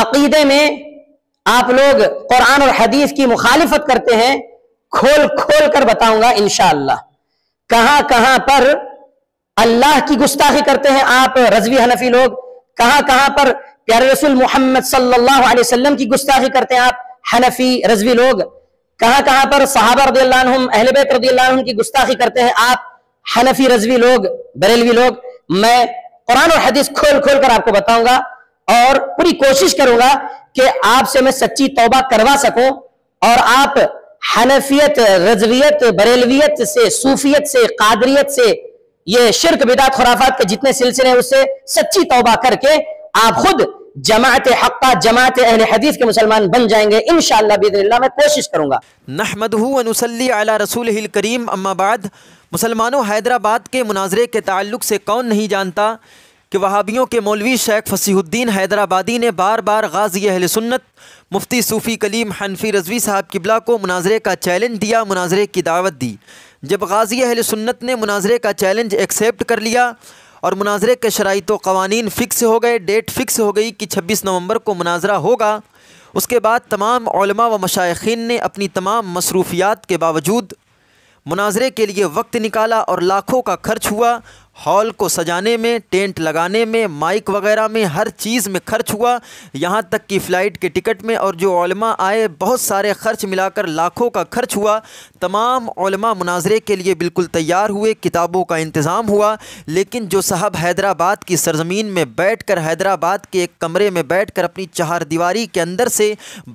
अकीदे में आप लोग कुरान और हदीस की मुखालिफत करते हैं खोल खोल कर बताऊंगा इनशाला कहां कहां पर अल्लाह की गुस्ताखी करते हैं आप रजवी हनफी लोग कहां कहां पर प्यारे रसूल मोहम्मद सल्लल्लाहु अलैहि वसल्लम की गुस्ताखी करते हैं आप हनफी रजवी लोग कहां कहां पर सहाबा रदील्लाम अहलबैत रदील्लाम की गुस्ताखी करते हैं आप हनफी रजवी लोग बरेलवी लोग मैं कुरान और हदीस खोल खोल कर आपको बताऊंगा और पूरी कोशिश करूंगा कि आपसे मैं सच्ची तौबा करवा सकूं और आप हनफियत रजवियत बरेलवियत से सूफियत से कादरियत से ये शिरक बिदात खुराफात के जितने सिलसिले हैं उससे सच्ची तौबा करके आप खुद जमात हक्का जमात अहल हदीफ के मुसलमान बन जाएंगे इन शाला मैं कोशिश करूँगा नहमदली अला रसूल करीम अम्माबाद मुसलमानों हैदराबाद के मुनाजरे के ताल्लुक से कौन नहीं जानता कि वहाबियों के मौलवी शेख फसीहुद्दीन हैदराबादी ने बार बार गाजी अहल सुन्नत मुफ्ती सूफ़ी कलीम हनफी रजवी साहब किबला को मुनाजरे का चैलेंज दिया मुनाजरे की दावत दी जब गाजी अहल सुन्नत ने मुनाजरे का चैलेंज एक्सेप्ट कर लिया और मुनाजरे के शराइ कवानीन फ़िक्स हो गए डेट फ़िक्स हो गई कि छब्बीस नवंबर को मुनाजरा होगा उसके बाद तमाम व मशाइन ने अपनी तमाम मसरूफियात के बावजूद मुनाजरे के लिए वक्त निकाला और लाखों का खर्च हुआ हॉल को सजाने में टेंट लगाने में माइक वगैरह में हर चीज़ में खर्च हुआ यहाँ तक कि फ़्लाइट के टिकट में और जो जोमा आए बहुत सारे खर्च मिलाकर लाखों का खर्च हुआ तमाम तमामा मुनाजरे के लिए बिल्कुल तैयार हुए किताबों का इंतज़ाम हुआ लेकिन जो साहब हैदराबाद की सरजमीन में बैठकर हैदराबाद के एक कमरे में बैठ अपनी चार दीवारी के अंदर से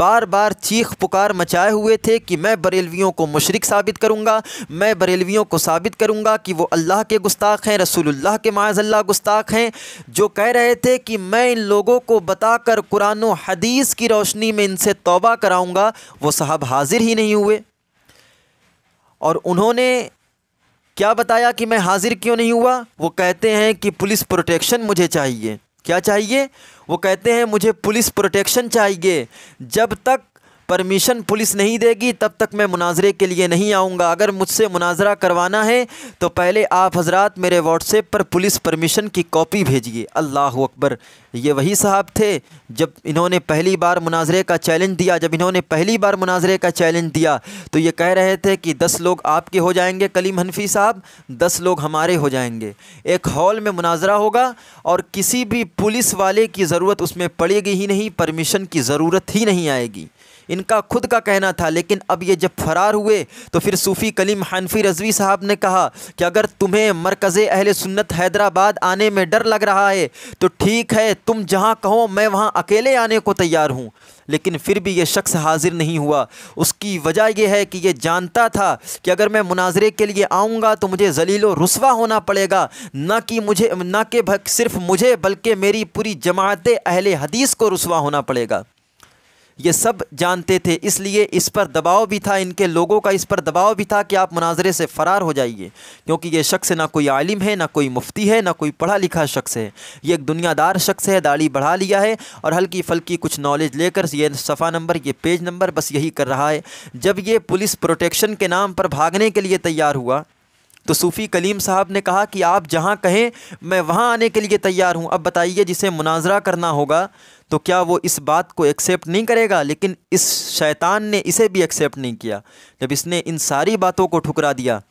बार बार चीख पुकार मचाए हुए थे कि मैं बरेलवियों को मशरक साबित करूँगा मैं बरेलवियों को साबित करूँगा कि वो अल्लाह के गुस्ताख हैं रसूलुल्लाह के माजल्ला गुस्ताख हैं जो कह रहे थे कि मैं इन लोगों को बताकर कुरान हदीस की रोशनी में इनसे तौबा कराऊंगा वो साहब हाजिर ही नहीं हुए और उन्होंने क्या बताया कि मैं हाजिर क्यों नहीं हुआ वो कहते हैं कि पुलिस प्रोटेक्शन मुझे चाहिए क्या चाहिए वो कहते हैं मुझे पुलिस प्रोटेक्शन चाहिए जब तक परमिशन पुलिस नहीं देगी तब तक मैं मुनाजरे के लिए नहीं आऊँगा अगर मुझसे मुनाजरा करवाना है तो पहले आप हजरात मेरे व्हाट्सएप पर पुलिस परमिशन की कॉपी भेजिए अल्लाह अकबर ये वही साहब थे जब इन्होंने पहली बार मुनाजरे का चैलेंज दिया जब इन्होंने पहली बार मुनाजरे का चैलेंज दिया तो ये कह रहे थे कि दस लोग आपके हो जाएंगे कलीम हनफी साहब दस लोग हमारे हो जाएंगे एक हॉल में मुनाजरा होगा और किसी भी पुलिस वाले की ज़रूरत उसमें पड़ेगी ही नहीं परमिशन की ज़रूरत ही नहीं आएगी इनका खुद का कहना था लेकिन अब ये जब फ़रार हुए तो फिर सूफ़ी कलीम हनफी रजवी साहब ने कहा कि अगर तुम्हें मरकज़ अहल सुन्नत हैदराबाद आने में डर लग रहा है तो ठीक है तुम जहाँ कहो मैं वहाँ अकेले आने को तैयार हूँ लेकिन फिर भी ये शख्स हाजिर नहीं हुआ उसकी वजह यह है कि यह जानता था कि अगर मैं मुनाजरे के लिए आऊँगा तो मुझे जलीलो रसवा होना पड़ेगा ना कि मुझे ना कि सिर्फ मुझे बल्कि मेरी पूरी जमात अहल हदीस को रसवा होना पड़ेगा ये सब जानते थे इसलिए इस पर दबाव भी था इनके लोगों का इस पर दबाव भी था कि आप मुनाजरे से फ़रार हो जाइए क्योंकि ये शख्स ना कोई आलिम है ना कोई मुफ्ती है ना कोई पढ़ा लिखा शख्स है ये एक दुनियादार शख्स है दाढ़ी बढ़ा लिया है और हल्की फल्की कुछ नॉलेज लेकर ये सफ़ा नंबर ये पेज नंबर बस यही कर रहा है जब ये पुलिस प्रोटेक्शन के नाम पर भागने के लिए तैयार हुआ तो सूफ़ी कलीम साहब ने कहा कि आप जहाँ कहें मैं वहाँ आने के लिए तैयार हूँ अब बताइए जिसे मुनाजरा करना होगा तो क्या वो इस बात को एक्सेप्ट नहीं करेगा लेकिन इस शैतान ने इसे भी एक्सेप्ट नहीं किया जब इसने इन सारी बातों को ठुकरा दिया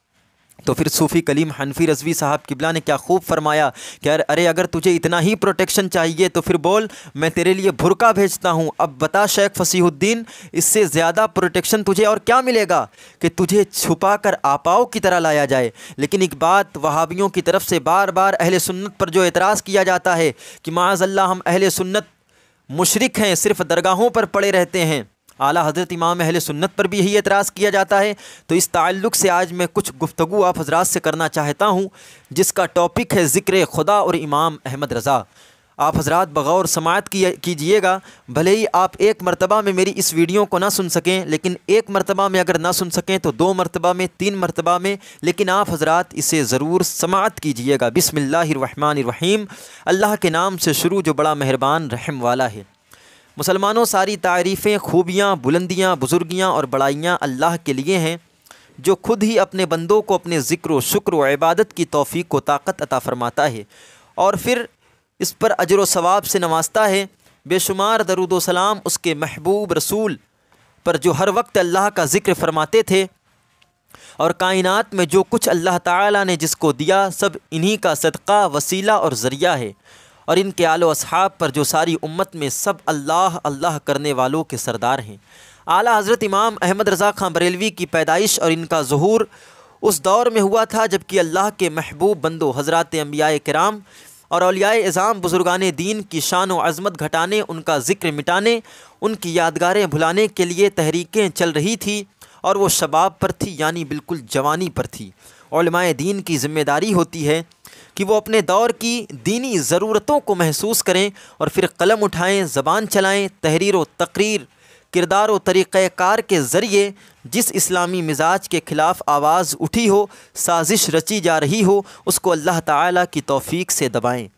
तो फिर सूफ़ी कलीम हनफी रजवी साहब किबला ने क्या खूब फरमाया कि अरे अगर तुझे इतना ही प्रोटेक्शन चाहिए तो फिर बोल मैं तेरे लिए भुरका भेजता हूँ अब बता शेख फसीहुद्दीन इससे ज़्यादा प्रोटेक्शन तुझे और क्या मिलेगा कि तुझे छुपा कर आपाओ की तरह लाया जाए लेकिन एक बात वहावियों की तरफ से बार बार अहल सुन्नत पर जो एतराज़ किया जाता है कि माज़ल्ला हम अहल सुन्नत मुशरक हैं सिर्फ़ दरगाहों पर पड़े रहते हैं आला हज़रत इमाम अहल सुन्नत पर भी यही एतराज़ किया जाता है तो इस ताल्लुक़ से आज मैं कुछ गुफ्तु आप हजरात से करना चाहता हूँ जिसका टॉपिक है ज़िक्र खुदा और इमाम अहमद रज़ा आप हजरात बगौर समात कीजिएगा भले ही आप एक मरतबा में मेरी इस वीडियो को ना सुन सकें लेकिन एक मरतबा में अगर ना सुन सकें तो दो मरतबा में तीन मरतबा में लेकिन आप हजरात इसे ज़रूर समात कीजिएगा रहीम अल्लाह के नाम से शुरू जो बड़ा मेहरबान रहम वाला है मुसलमानों सारी तारीफ़ें खूबियाँ बुलंदियाँ बुज़ुर्गियाँ और बड़ाइयाँ अल्लाह के लिए हैं जो खुद ही अपने बंदों को अपने ज़िक्र शुक्र व इबादत की तोफ़ी को ताकत अता फ़रमाता है और फिर इस पर अजर वाब से नवाजता है बेशुमार सलाम उसके महबूब रसूल पर जो हर वक्त अल्लाह का ज़िक्र फरमाते थे और कायनात में जो कुछ अल्लाह ताला ने जिसको दिया सब इन्हीं का सदका वसीला और ज़रिया है और इनके आलो असहाब पर जो सारी उम्मत में सब अल्लाह अल्लाह करने वालों के सरदार हैं आला हज़रत इमाम अहमद रज़ा खां बरेलवी की पैदाइश और इनका जहूर उस दौर में हुआ था जबकि अल्लाह के महबूब बंदो हज़रत अम्बिया कराम और अलिया एजाम बुज़ुर्गान दीन की शान अजमत घटाने उनका ज़िक्र मिटाने उनकी यादगारें भुलाने के लिए तहरीकें चल रही थी और वो शबाब पर थी यानी बिल्कुल जवानी पर थी दीन की ज़िम्मेदारी होती है कि वो अपने दौर की दीनी ज़रूरतों को महसूस करें और फिर कलम उठाएं ज़बान चलाएं तहरीर व तकरीर किरदार व तरीक़ार के ज़रिए जिस इस्लामी मिजाज के ख़िलाफ़ आवाज़ उठी हो साजिश रची जा रही हो उसको अल्लाह ताला की तौफीक से दबाएं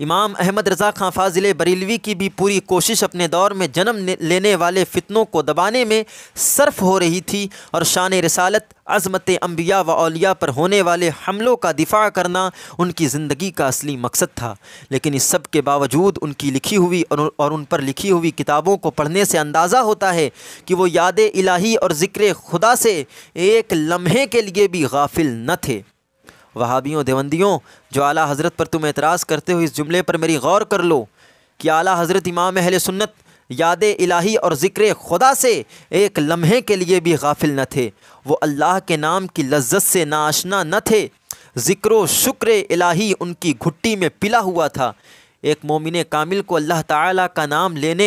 इमाम अहमद रज़ा खां फाजिल बरेलवी की भी पूरी कोशिश अपने दौर में जन्म लेने वाले फितनों को दबाने में सर्फ हो रही थी और शान रसालत अजमत अम्बिया व अलिया पर होने वाले हमलों का दिफा करना उनकी ज़िंदगी का असली मकसद था लेकिन इस सब के बावजूद उनकी लिखी हुई और उन पर लिखी हुई किताबों को पढ़ने से अंदाज़ा होता है कि वो याद इलाही और ज़िक्र खुदा से एक लम्हे के लिए भी गाफिल न थे वहाबियों देवंदियों जो आला हज़रत पर तुम एतराज़ करते हो इस जुमले पर मेरी गौर कर लो कि आला हज़रत इमाम अहल सुन्नत याद इलाही और ज़िक्र खुदा से एक लम्हे के लिए भी गाफिल न थे वो अल्लाह के नाम की लज्जत से नाशना न थे ज़िक्र शुक्र इलाही उनकी घुट्टी में पिला हुआ था एक मोमिन कामिल को अल्लाह ताला का नाम लेने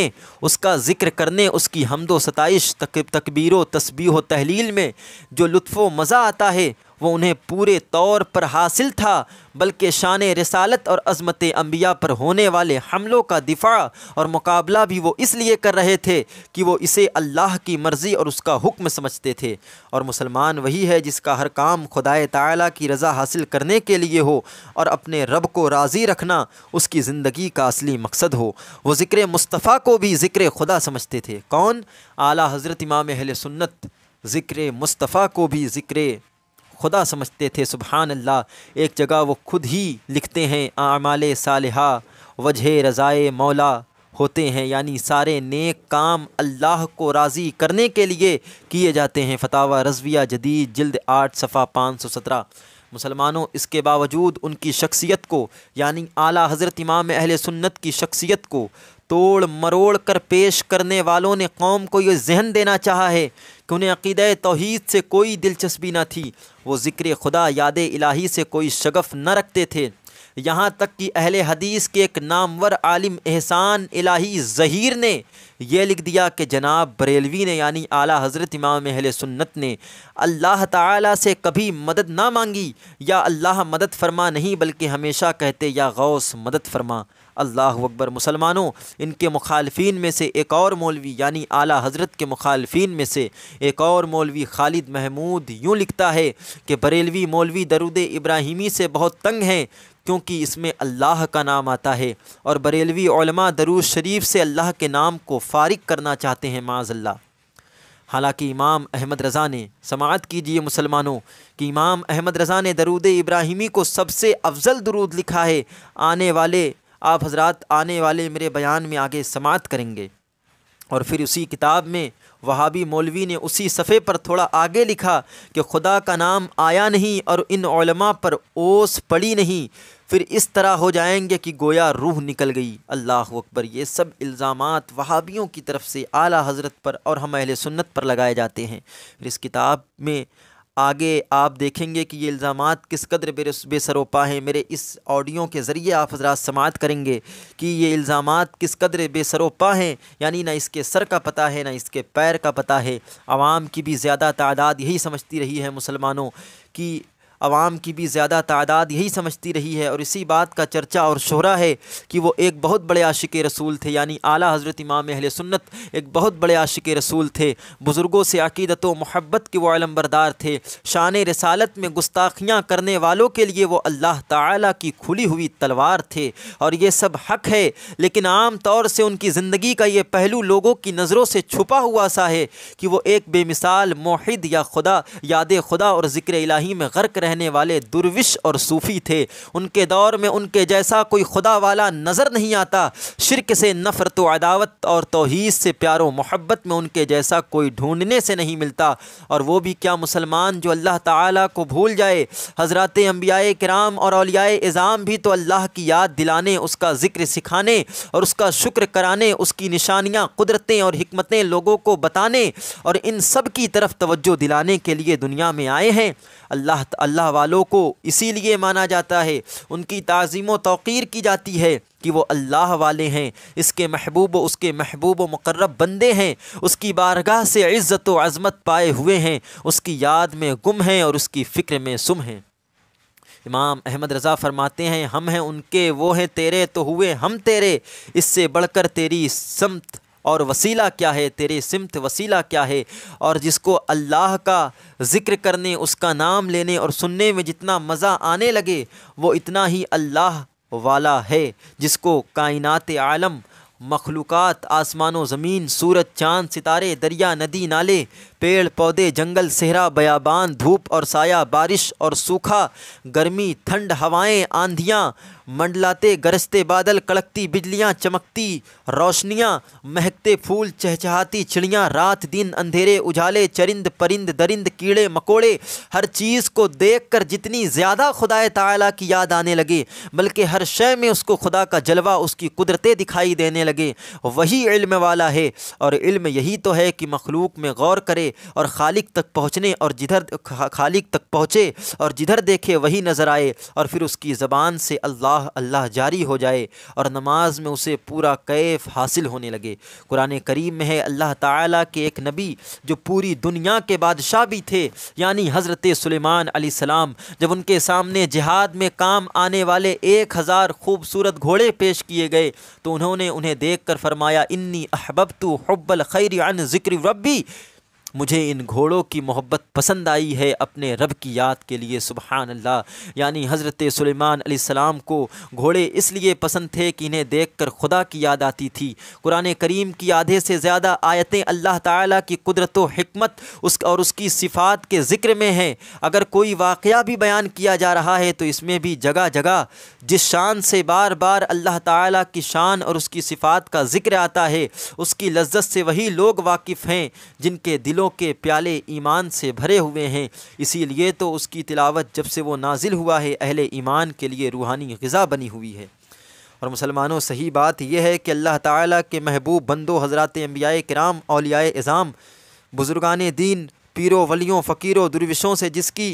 उसका ज़िक्र करने उसकी हमदो सताइश तक तकबीर तस्बी तहलील में जो लुफ व मज़ा आता है वो उन्हें पूरे तौर पर हासिल था बल्कि शान रसालत और अजमत अम्बिया पर होने वाले हमलों का दिफा और मुकाबला भी वो इसलिए कर रहे थे कि वो इसे अल्लाह की मर्ज़ी और उसका हुक्म समझते थे और मुसलमान वही है जिसका हर काम खुदाए तला की रज़ा हासिल करने के लिए हो और अपने रब को राज़ी रखना उसकी ज़िंदगी का असली मकसद हो वो ज़िक्र मुस्तफ़ा को भी ज़िक्र खुदा समझते थे कौन आला हज़रत इमाम अहल सुन्नत ज़िक्र मुस्तफ़ा को भी ज़िक्र खुदा समझते थे सुबहान अल्लाह एक जगह वो खुद ही लिखते हैं आमाल सालहा वजह रज़ाए मौला होते हैं यानी सारे नेक काम अल्लाह को राज़ी करने के लिए किए जाते हैं फतावा रजविया जदीद जल्द आठ सफ़ा पाँच सौ सत्रह मुसलमानों इसके बावजूद उनकी शख्सियत को यानी आला हज़रत इमाम अहल सुन्नत की शख्सियत को तोड़ मरोड़ कर पेश करने वालों ने कौम को ये जहन देना चाहा है कि उन्हें अक़ीद तोहद से कोई दिलचस्पी न थी वो ज़िक्र खुदा याद इलाही से कोई शगफ़ न रखते थे यहाँ तक कि अहल हदीस के एक नामवर आलिम एहसान इलाही ज़हीर ने यह लिख दिया कि जनाब बरेलवी ने यानी आला हज़रत इमाम अहल सुन्नत ने अल्लाह ताला से कभी मदद ना मांगी या अल्लाह मदद फरमा नहीं बल्कि हमेशा कहते या गौस मदद फरमा अल्लाह अकबर मुसलमानों इनके मुखालफी में से एक और मौलवी यानी आला हज़रत के मुखालफी में से एक और मौलवी खालिद महमूद यूँ लिखता है कि बरेलवी मौलवी दरुद इब्राहिमी से बहुत तंग हैं क्योंकि इसमें अल्लाह का नाम आता है और बरेलवी दरूज शरीफ से अल्लाह के नाम को फारिग करना चाहते हैं माजल्ला हालांकि इमाम अहमद रज़ा ने समात कीजिए मुसलमानों कि इमाम अहमद रज़ा ने दरूद इब्राहिमी को सबसे अफजल दरूद लिखा है आने वाले आप हजरात आने वाले मेरे बयान में आगे समात करेंगे और फिर उसी किताब में वहाबी मौलवी ने उसी सफ़े पर थोड़ा आगे लिखा कि खुदा का नाम आया नहीं और इन ओलमा पर ओस पड़ी नहीं फिर इस तरह हो जाएंगे कि गोया रूह निकल गई अल्लाह अकबर ये सब इल्ज़ाम वहाबियों की तरफ से आला हज़रत पर और हम अहले सुन्नत पर लगाए जाते हैं फिर इस किताब में आगे आप देखेंगे कि ये इल्ज़ाम किस कदर बेसरोपा हैं मेरे इस ऑडियो के ज़रिए आप हजरात समात करेंगे कि ये इल्ज़ाम किस कदर बेसरोपा हैं यानी ना इसके सर का पता है ना इसके पैर का पता है आवाम की भी ज़्यादा तादाद यही समझती रही है मुसलमानों की आवाम की भी ज़्यादा तादाद यही समझती रही है और इसी बात का चर्चा और शहरा है कि वो एक बहुत बड़े आशिक रसूल थे यानी आला हज़रत इमाम अहल सुन्नत एक बहुत बड़े आशिक रसूल थे बुज़ुर्गों से अकीदत व महब्बत के वो थे शान रसालत में गुस्ताखियाँ करने वालों के लिए वो अल्लाह ताला की खुली हुई तलवार थे और ये सब हक है लेकिन आम तौर से उनकी ज़िंदगी का ये पहलू लोगों की नज़रों से छुपा हुआ सा है कि वो एक बेमिसाल मोहिद या खुदा याद खुदा और ज़िक्र इलाही में गर्क रह रहने वाले दुर्विश और सूफ़ी थे उनके दौर में उनके जैसा कोई खुदा वाला नज़र नहीं आता शिरक से नफ़रत अदावत और तोहीद से प्यारो मोहब्बत में उनके जैसा कोई ढूंढने से नहीं मिलता और वो भी क्या मुसलमान जो अल्लाह ताला को भूल जाए हज़रत अम्बियाए कराम और अलियाए इज़ाम भी तो अल्लाह की याद दिलाने उसका ज़िक्र सिखाने और उसका शुक्र कराने उसकी निशानियाँ कुदरतें और हमतें लोगों को बताने और इन सब की तरफ तवज्जो दिलाने के लिए दुनिया में आए हैं अल्लाह अल्लाह अल्लाह वालों को इसीलिए माना जाता है उनकी तज़ीम तोक़ीर की जाती है कि वो अल्लाह वाले हैं इसके महबूब उसके महबूब मकर्रब बंदे हैं उसकी बारगाह से इज़्ज़त व अज़मत पाए हुए हैं उसकी याद में गुम हैं और उसकी फ़िक्र में सुम हैं इमाम अहमद रज़ा फरमाते हैं हम हैं उनके वो हैं तेरे तो हुए हम तेरे इससे बढ़कर तेरी समत और वसीला क्या है तेरे सिमत वसीला क्या है और जिसको अल्लाह का ज़िक्र करने उसका नाम लेने और सुनने में जितना मज़ा आने लगे वो इतना ही अल्लाह वाला है जिसको कायनात आलम मखलूक़ आसमान ज़मीन सूरज चाँद सितारे दरिया नदी नाले पेड़ पौधे जंगल सेहरा बयाबान धूप और साया बारिश और सूखा गर्मी ठंड हवाएं आंधियाँ मंडलाते गरजते बादल कड़कती बिजलियाँ चमकती रोशनियाँ महकते फूल चहचहाती चिड़ियाँ रात दिन अंधेरे उजाले चरिंद परिंद दरिंद कीड़े मकोड़े हर चीज़ को देख कर जितनी ज़्यादा खुदाए ताला की याद आने लगे बल्कि हर शय में उसको खुदा का जलवा उसकी कुदरतें दिखाई देने लगे वही इल्म वाला है और इल्म यही तो है कि मखलूक में गौर करे और खालिक तक पहुँचने और जिधर खालिक तक पहुँचे और जिधर देखे वही नज़र आए और फिर उसकी ज़बान से अल्लाह अल्लाह अल्लाह जारी हो जाए और नमाज में उसे पूरा कैफ हासिल होने लगे कुरान करीम में है अल्लाह ताला के एक नबी जो पूरी दुनिया के बादशाह भी थे यानी हज़रत सुलेमान सलाम जब उनके सामने जिहाद में काम आने वाले एक हज़ार खूबसूरत घोड़े पेश किए गए तो उन्होंने उन्हें देख फरमाया इन्नी अहबब तो हब्बल खैर अन ज़िक्र रबी मुझे इन घोड़ों की मोहब्बत पसंद आई है अपने रब की याद के लिए सुबह अल्लाह यानी हज़रत सलेमान सलाम को घोड़े इसलिए पसंद थे कि इन्हें देख कर खुदा की याद आती थी कुरान करीम की आधे से ज़्यादा आयतें अल्लाह ताला की कुदरत हमत उस और उसकी सिफ़ात के ज़िक्र में हैं अगर कोई वाक़ भी बयान किया जा रहा है तो इसमें भी जगह जगह जिस शान से बार बार अल्लाह ताला की शान और उसकी सिफ़ात का ज़िक्र आता है उसकी लज्जत से वही लोग वाकिफ़ हैं जिनके दिलों दिलों के प्याले ईमान से भरे हुए हैं इसीलिए तो उसकी तिलावत जब से वो नाजिल हुआ है अहल ईमान के लिए रूहानी गज़ा बनी हुई है और मुसलमानों सही बात यह है कि अल्लाह ताला के महबूब बंदो हज़रत अम्बिया कराम अलिया इज़ाम बुज़ुर्गान दीन पीरों वलियों फ़कीरों दुर्विशों से जिसकी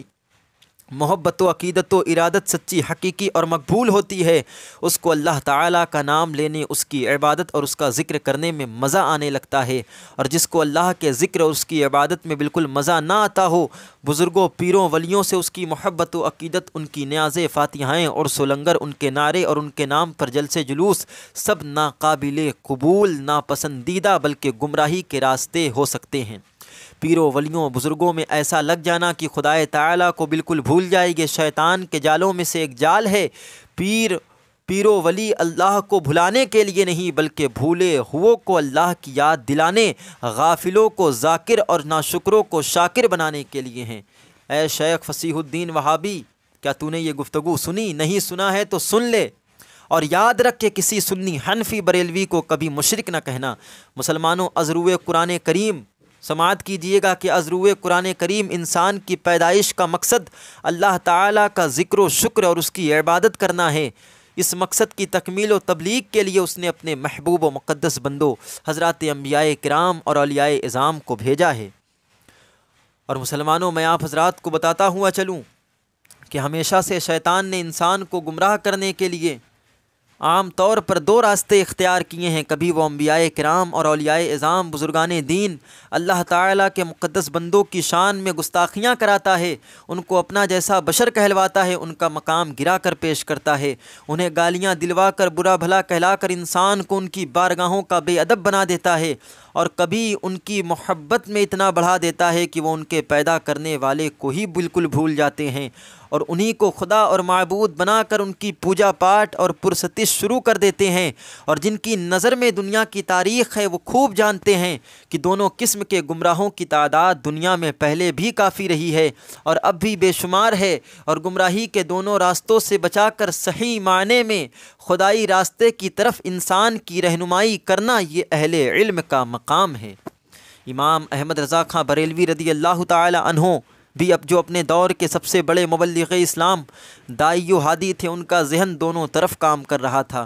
मोहब्बत अकीदत व इरादत सच्ची हकीकी और मकबूल होती है उसको अल्लाह ताला का नाम लेने उसकी इबादत और उसका ज़िक्र करने में मज़ा आने लगता है और जिसको अल्लाह के ज़िक्र और उसकी इबादत में बिल्कुल मज़ा ना आता हो बुज़ुर्गों पीरों वलियों से उसकी मोहब्बत व अकीदत उनकी न्याज फ़ातहाएँ और सोलंगर उनके नारे और उनके नाम पर जलसे जुलूस सब नाकबिल कबूल नापसंदीदा बल्कि गुमराही के रास्ते हो सकते हैं पीरों वलियों बुज़ुर्गों में ऐसा लग जाना कि खुदा तला को बिल्कुल भूल जाएगी शैतान के जालों में से एक जाल है पीर पीरो वली अल्लाह को भुलाने के लिए नहीं बल्कि भूले हुओं को अल्लाह की याद दिलाने गाफिलों को जाकिर और नाशुकरों को शाकिर बनाने के लिए हैं ए शेख फसीहुद्दीन वहाबी क्या तूने ये गुफ्तु सुनी नहीं सुना है तो सुन ले और याद रख के किसी सुन्नी हनफी बरेलवी को कभी मुशरक न कहना मुसलमानों अजरुए कुरान करीम समात कीजिएगा कि अजरुए कुरान करीम इंसान की पैदाइश का मकसद अल्लाह ताला का ज़िक्र शुक्र और उसकी इबादत करना है इस मकसद की तकमील व तबलीग के लिए उसने अपने महबूब व मुक़दस बंदो हज़रत अम्बिया कराम और अलिया इज़ाम को भेजा है और मुसलमानों मैं आप हजरात को बताता हुआ चलूँ कि हमेशा से शैतान ने इंसान को गुमराह करने के लिए आम तौर पर दो रास्ते इख्तियार किए हैं कभी वो अम्बिया कराम और अलिया इज़ाम बुज़ुर्गान दीन अल्लाह ताला के मुक़दस बंदों की शान में गुस्ताखियाँ कराता है उनको अपना जैसा बशर कहलवाता है उनका मकाम गिरा कर पेश करता है उन्हें गालियाँ दिलवा कर बुरा भला कहला कर इंसान को उनकी बारगाहों का बेअदब बना देता है और कभी उनकी मोहब्बत में इतना बढ़ा देता है कि वो उनके पैदा करने वाले को ही बिल्कुल भूल जाते हैं और उन्हीं को खुदा और मबूद बनाकर उनकी पूजा पाठ और पुरस्तिश शुरू कर देते हैं और जिनकी नज़र में दुनिया की तारीख़ है वो खूब जानते हैं कि दोनों किस्म के गुमराहों की तादाद दुनिया में पहले भी काफ़ी रही है और अब भी बेशुमार है और गुमराही के दोनों रास्तों से बचाकर सही मायने में खुदाई रास्ते की तरफ इंसान की रहनुमाई करना ये अहल इल्म का मकाम है इमाम अहमद रज़ा खां बरेलवी रदी अल्लाह तहों भी अब जो अपने दौर के सबसे बड़े मबलग इस्लाम दाइयो हादी थे उनका जहन दोनों तरफ काम कर रहा था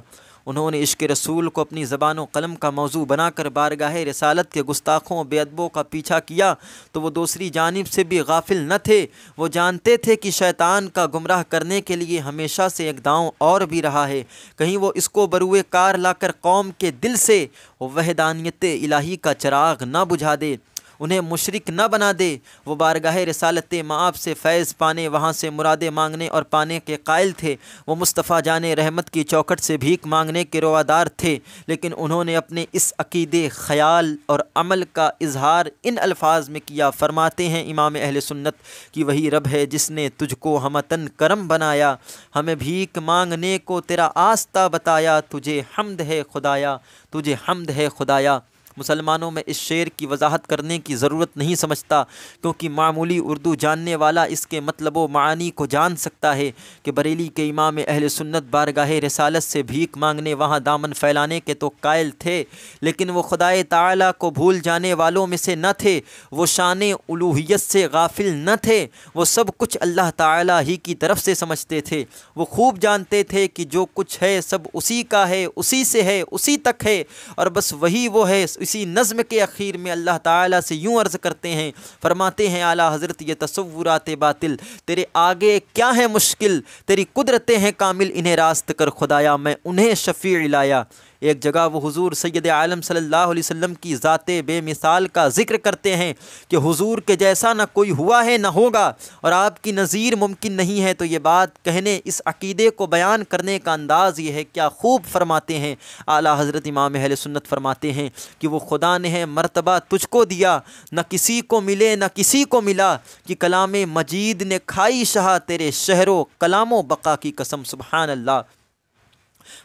उन्होंने इश्क रसूल को अपनी ज़बान व कलम का मौजू बनाकर बारगाह रसालत के गुस्ताखों बेअबों का पीछा किया तो वो दूसरी जानब से भी गाफिल न थे वो जानते थे कि शैतान का गुमराह करने के लिए हमेशा से एक दाँव और भी रहा है कहीं वो इसको बरुए कार लाकर कौम के दिल से वहदानियत इलाही का चराग ना बुझा दे उन्हें मुशरक न बना दे वो बारगाह रसालत माप से फैज़ पाने वहाँ से मुरादे मांगने और पाने के कायल थे वो मुस्तफ़ा जान रहमत की चौखट से भीख मांगने के रवादार थे लेकिन उन्होंने अपने इस अकीदे ख्याल और अमल का इजहार इन अल्फाज में किया फरमाते हैं इमाम अहल सुन्नत कि वही रब है जिसने तुझको हमतन करम बनाया हमें भीख मांगने को तेरा आस्था बताया तुझे हमद है खुदाया तुझे हमद है खुदाया मुसलमानों में इस शेर की वजाहत करने की ज़रूरत नहीं समझता क्योंकि मामूली उर्दू जानने वाला इसके मतलब मानी को जान सकता है कि बरेली के इमाम अहल सुन्नत बारगाह रसालत से भीख मांगने वहाँ दामन फैलाने के तो कायल थे लेकिन वो खुदाए ताला को भूल जाने वालों में से न थे वो शान उलूहियत से गाफिल न थे वो सब कुछ अल्लाह ताला ही की तरफ से समझते थे वो खूब जानते थे कि जो कुछ है सब उसी का है उसी से है उसी तक है और बस वही वो है इसी नज़म के अखीर में अल्लाह ताला से यूं अर्ज़ करते हैं फरमाते हैं आला हज़रत ये तस्वुरात बातिल तेरे आगे क्या है मुश्किल तेरी कुदरतें हैं कामिल इन्हें रास्त कर खुदाया मैं उन्हें शफ़ी लाया एक जगह वो हुजूर सैद आलम सल्लल्लाहु अलैहि वसल्लम की ज़ात बेमिसाल का जिक्र करते हैं कि हुजूर के जैसा ना कोई हुआ है ना होगा और आपकी नज़ीर मुमकिन नहीं है तो ये बात कहने इस अकीदे को बयान करने का अंदाज़ ये है क्या खूब फरमाते हैं आला हज़रत इमाम अहल सुन्नत फरमाते हैं कि वो खुदा ने है मरतबा तुझको दिया न किसी को मिले न किसी को मिला कि कलाम मजीद ने खाई शाह तेरे शहरों कलामों बका की कसम सुबहानल्ला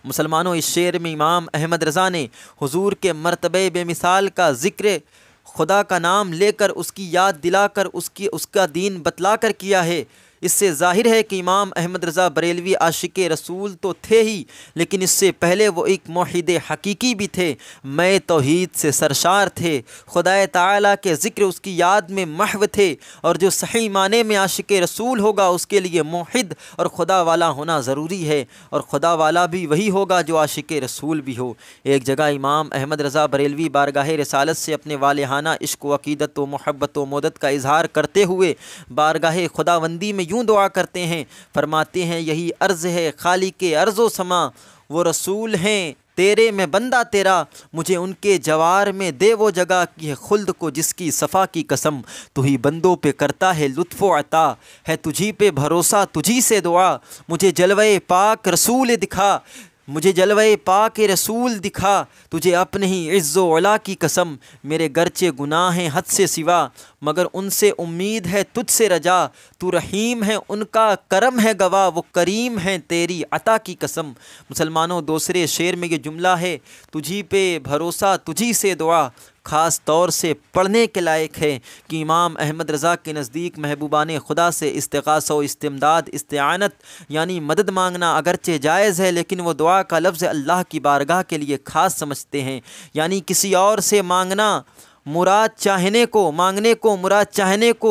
मुसलमानों इस शेर में इमाम अहमद रज़ा ने हजूर के मरतबे बेमिसाल का ज़िक्र खुदा का नाम लेकर उसकी याद दिलाकर उसकी उसका दीन बतला कर किया है इससे जाहिर है कि इमाम अहमद रज़ा बरेलवी आशिक रसूल तो थे ही लेकिन इससे पहले वो एक महद हकीकी भी थे मै तोहद से सरशार थे खुदा तला के ज़िक्र उसकी याद में महव थे और जो सही माने में आशिक रसूल होगा उसके लिए मोहद और खुदा वाला होना ज़रूरी है और खुदा वाला भी वही होगा जो आशिक रसूल भी हो एक जगह इमाम अहमद रज़ा बरेलवी बारगाह रसालत से अपने वालहाना इश्क वकीदत व मोहब्बत व मदद का इजहार करते हुए बारगाह खुदाबंदी में यूँ यूँ दुआ करते हैं फरमाते हैं यही अर्ज़ है खाली के अर्ज़ो समा वो रसूल हैं तेरे में बंदा तेरा मुझे उनके जवार में दे वो जगह की है खुल्द को जिसकी सफ़ा की कसम तू ही बंदों पे करता है लुत्फ़ अता है तुझी पे भरोसा तुझी से दुआ मुझे जलवे पाक रसूल दिखा मुझे जलवे पा के रसूल दिखा तुझे अपने ही अला की कसम मेरे गरचे गुनाह हैं हद से सिवा मगर उनसे उम्मीद है तुझसे रजा तू रहीम है उनका करम है गवाह वो करीम है तेरी अता की कसम मुसलमानों दूसरे शेर में ये जुमला है तुझी पे भरोसा तुझी से दुआ ख़ास तौर से पढ़ने के लायक है कि इमाम अहमद रज़ा के नज़दीक महबूबान खुदा से इस्तकास इस्तमदाद इस्temदाद इस्तानत यानी मदद मांगना अगरचे जायज़ है लेकिन वह दुआ का लफ्ज़ अल्लाह की बारगाह के लिए ख़ास समझते हैं यानी किसी और से मांगना मुराद चाहने को मांगने को मुराद चाहने को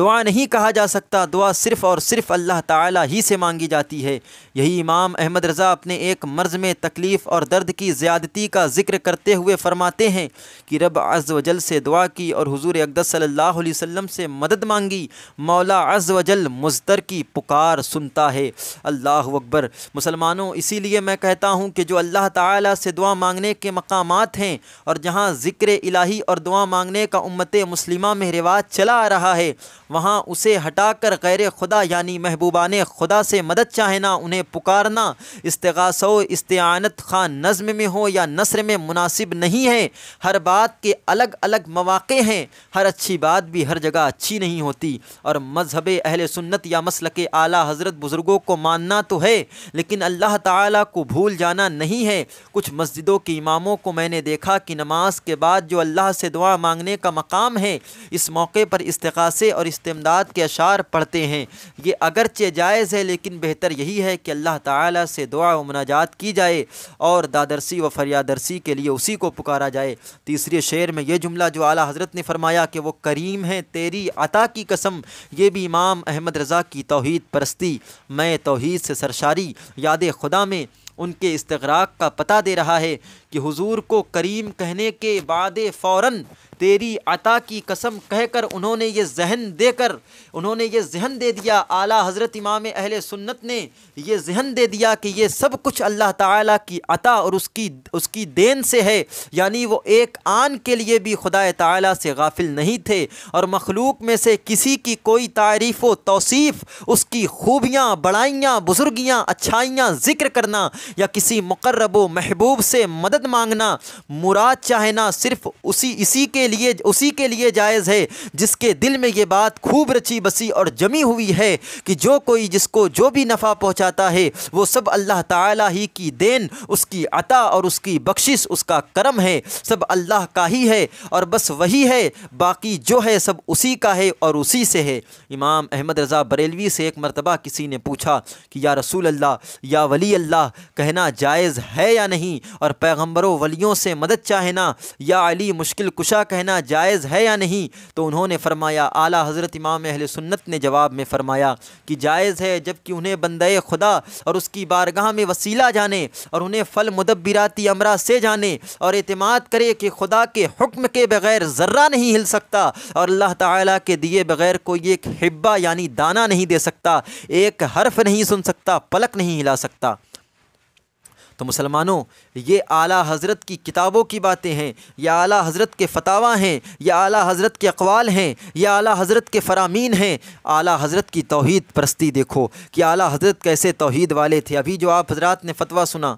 दुआ नहीं कहा जा सकता दुआ सिर्फ़ और सिर्फ़ अल्लाह ताला ही से मांगी जाती है यही इमाम अहमद रज़ा अपने एक मर्ज़ में तकलीफ़ और दर्द की ज़्यादती का जिक्र करते हुए फ़रमाते हैं कि रब अज़ वजल से दुआ की और हुजूर अकदस सल्ला अलैहि से मदद मांगी मौला अज़ वजल मुजतर की पुकार सुनता है अल्लाह अकबर मुसलमानों इसीलिए मैं कहता हूँ कि जो अल्लाह ताली से दुआ मांगने के मकाम हैं और जहाँ ज़िक्र इलाही और दुआ मांगने का उम्मत मुस्लिमा में रिवाज चला आ रहा है वहाँ उसे हटाकर गैर खुदा यानी महबूबान खुदा से मदद चाहना उन्हें पुकारना इस्तगास इस्तानत खान नज़म में हो या नसर में मुनासिब नहीं है हर बात के अलग अलग मौाक़े हैं हर अच्छी बात भी हर जगह अच्छी नहीं होती और मजहब अहल सुन्नत या मसल के आला हज़रत बुज़ुर्गों को मानना तो है लेकिन अल्लाह ताला को भूल जाना नहीं है कुछ मस्जिदों के इमामों को मैंने देखा कि नमाज के बाद जो अल्लाह से दुआ दुआ मांगने का मकाम है इस मौके पर इसतकासे और इस्तेमदाद के अशार पढ़ते हैं ये अगरचे जायज़ है लेकिन बेहतर यही है कि अल्लाह ताला से दुआ व मनाजात की जाए और दादरसी व फरियादरसी के लिए उसी को पुकारा जाए तीसरे शेर में यह जुमला जो आला हज़रत ने फरमाया कि वो करीम है तेरी अता की कसम ये भी इमाम अहमद रज़ा की तोहद परस्ती मैं तोहद से सरशारी याद खुदा में उनके इस्तराक का पता दे रहा है कि हुजूर को करीम कहने के बाद फ़ौर तेरी अता की कसम कहकर उन्होंने ये जहन देकर उन्होंने ये जहन दे दिया आला हज़रत इमाम अहल सुन्नत ने ये जहन दे दिया कि ये सब कुछ अल्लाह ताला की अता और उसकी उसकी देन से है यानी वो एक आन के लिए भी खुदा ताला से गाफिल नहीं थे और मखलूक में से किसी की कोई तारीफ़ व तोसीफ़ उसकी खूबियाँ बड़ाइयाँ बुज़ुर्गियाँ अच्छाइयाँ ज़िक्र करना या किसी व महबूब से मदद मदद मांगना मुराद चाहना सिर्फ उसी इसी के लिए उसी के लिए जायज़ है जिसके दिल में ये बात खूब रची बसी और जमी हुई है कि जो कोई जिसको जो भी नफ़ा पहुँचाता है वो सब अल्लाह ताला ही की देन उसकी अता और उसकी बख्शिश उसका करम है सब अल्लाह का ही है और बस वही है बाकी जो है सब उसी का है और उसी से है इमाम अहमद रज़ा बरेलवी से एक मरतबा किसी ने पूछा कि या रसूल अल्लाह या वली अल्लाह कहना जायज़ है या नहीं और पैगम पैगम्बरों वलियों से मदद चाहना या अली मुश्किल कुशा कहना जायज़ है या नहीं तो उन्होंने फरमाया आला हज़रत इमाम अहल सुन्नत ने जवाब में फ़रमाया कि जायज़ है जबकि उन्हें बंदे खुदा और उसकी बारगाह में वसीला जाने और उन्हें फ़ल मुदबिराती अमरा से जाने और अतमाद करे कि खुदा के हुक्म के बगैर ज़र्रा नहीं हिल सकता और अल्लाह ताला के दिए बगैर कोई एक हिब्बा यानी दाना नहीं दे सकता एक हर्फ नहीं सुन सकता पलक नहीं हिला सकता तो मुसलमानों ये आला हज़रत की किताबों की बातें हैं या आला हज़रत के फतावा हैं या आला हज़रत के अकवाल हैं या आला हज़रत के फ़रामीन हैं आला हज़रत की तोहद परस्ती देखो कि आला हज़रत कैसे तोहद वाले थे अभी जो आप हज़रात ने फतवा सुना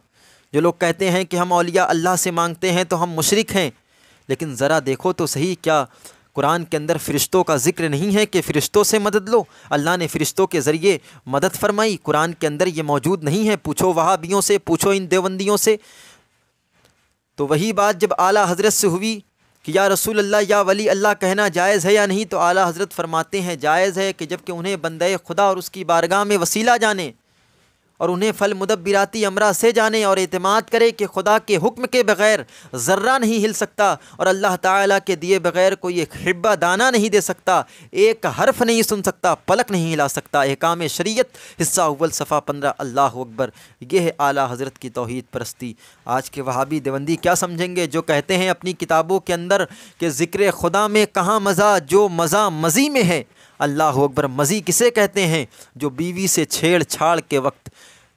जो लोग कहते हैं कि हम अलिया अल्लाह से मांगते हैं तो हम मुशरक हैं लेकिन ज़रा देखो तो सही क्या कुरान के अंदर फ़रिश्तों का जिक्र नहीं है कि फ़रिश्तों से मदद लो अल्लाह ने फ़रिश्तों के ज़रिए मदद फरमाई कुरान के अंदर ये मौजूद नहीं है पूछो वहाबियों से पूछो इन देवबंदियों से तो वही बात जब आला हज़रत से हुई कि या रसूल अल्लाह या वली अल्लाह कहना जायज़ है या नहीं तो आला हज़रत फरमाते हैं जायज़ है कि जबकि उन्हें बंदे खुदा और उसकी बारगाह में वसीला जाने और उन्हें फल मुदबिराती अमरा से जाने और अतमाद करे कि खुदा के हुक्म के बगैर ज़र्रा नहीं हिल सकता और अल्लाह ताला के दिए बगैर कोई एक हिब्बा दाना नहीं दे सकता एक हर्फ नहीं सुन सकता पलक नहीं हिला सकता आम शरीयत हिस्सा अव्वल सफ़ा पंद्रह अल्लाह अकबर यह है आला हज़रत की तोहद परस्ती आज के वहाबी देवंदी क्या समझेंगे जो कहते हैं अपनी किताबों के अंदर कि ज़िक्र खुदा में कहाँ मज़ा जो मज़ा मज़ी में है अल्लाह अकबर मज़ी किसे कहते हैं जो बीवी से छेड़छाड़ के वक्त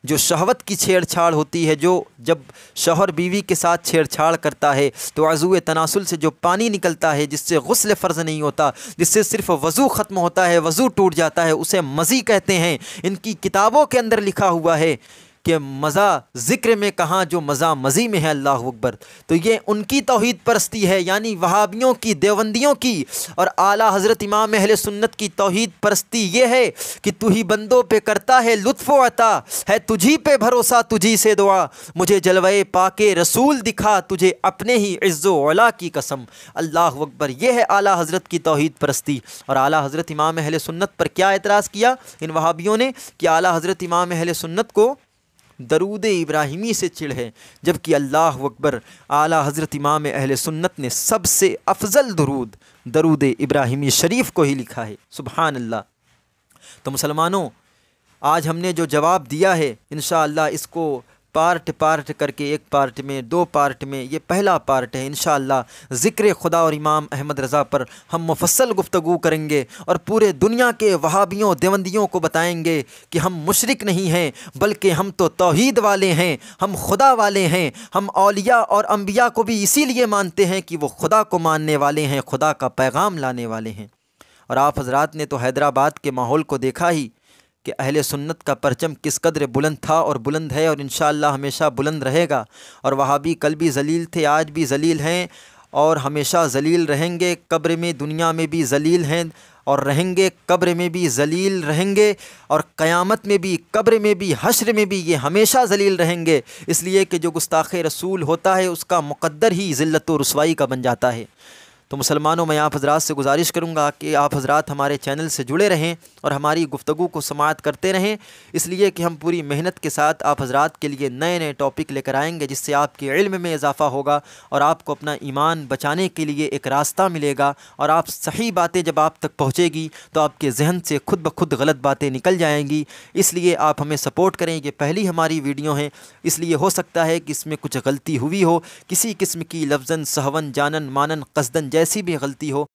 जो शहवत की छेड़छाड़ होती है जो जब शोहर बीवी के साथ छेड़छाड़ करता है तो अज़ू तनासुल से जो पानी निकलता है जिससे गसल फ़र्ज़ नहीं होता जिससे सिर्फ वज़ू ख़त्म होता है वज़ू टूट जाता है उसे मज़ी कहते हैं इनकी किताबों के अंदर लिखा हुआ है कि मज़ा ज़िक्र में कहाँ जो मज़ा मज़ी में है अल्लाह अकबर तो ये उनकी तोहद परस्ती है यानी वहाबियों की देवंदियों की और आला हज़रत इमाम अहल सुन्नत की तोहद परस्ती ये है कि तू ही बंदों पे करता है लुत्फ़ अता है तुझी पे भरोसा तुझी से दुआ मुझे जलवे पाके रसूल दिखा तुझे अपने ही अला की कसम अल्लाह अकबर यह है आला हज़रत की तोहद परस्ती और आला हज़रत इमाम अहल सुन्नत पर क्या एतराज़ किया इन वहाबियों ने कि आला हज़रत इमाम अहल सुन्नत को दरूद इब्राहिमी से चिड़ है जबकि अल्लाह अकबर आला हज़रत इमाम अहल सुन्नत ने सबसे अफजल दरूद दरूद इब्राहिमी शरीफ को ही लिखा है सुबहान अल्लाह तो मुसलमानों आज हमने जो जवाब दिया है इन इसको पार्ट पार्ट करके एक पार्ट में दो पार्ट में ये पहला पार्ट है इन ज़िक्र खुदा और इमाम अहमद रज़ा पर हम मुफसल गुफ्तु करेंगे और पूरे दुनिया के वहाबियों देवंदियों को बताएंगे कि हम मुशरक नहीं हैं बल्कि हम तो तोहद वाले हैं हम खुदा वाले हैं हम अलिया और अम्बिया को भी इसीलिए मानते हैं कि वो खुदा को मानने वाले हैं खुदा का पैगाम लाने वाले हैं और आप हजरात ने तो हैदराबाद के माहौल को देखा ही कि अहले सुन्नत का परचम किस कदर बुलंद था और बुलंद है और इन हमेशा बुलंद रहेगा और वहाँ भी कल भी जलील थे आज भी जलील हैं और हमेशा जलील रहेंगे कब्र में दुनिया में भी जलील हैं और रहेंगे कब्र में भी जलील रहेंगे और क़यामत में भी कब्र में भी हशर में भी ये हमेशा जलील रहेंगे इसलिए कि जो गुस्ताख रसूल होता है उसका मुकद्दर ही ज़िल्त रसवाई का बन जाता है तो मुसलमानों मैं आप हजरात से गुजारिश करूँगा कि आप हजरात हमारे चैनल से जुड़े रहें और हमारी गुफ्तु को समात करते रहें इसलिए कि हम पूरी मेहनत के साथ आप हजरात के लिए नए नए टॉपिक लेकर आएँगे जिससे आपके इल्म में इजाफ़ा होगा और आपको अपना ईमान बचाने के लिए एक रास्ता मिलेगा और आप सही बातें जब आप तक पहुँचेगी तो आपके जहन से खुद ब खुद गलत बातें निकल जाएँगी इसलिए आप हमें सपोर्ट करें ये पहली हमारी वीडियो है इसलिए हो सकता है कि इसमें कुछ गलती हुई हो किसी किस्म की लफज़न सहवन जानन मानन कसदन जैसी भी गलती हो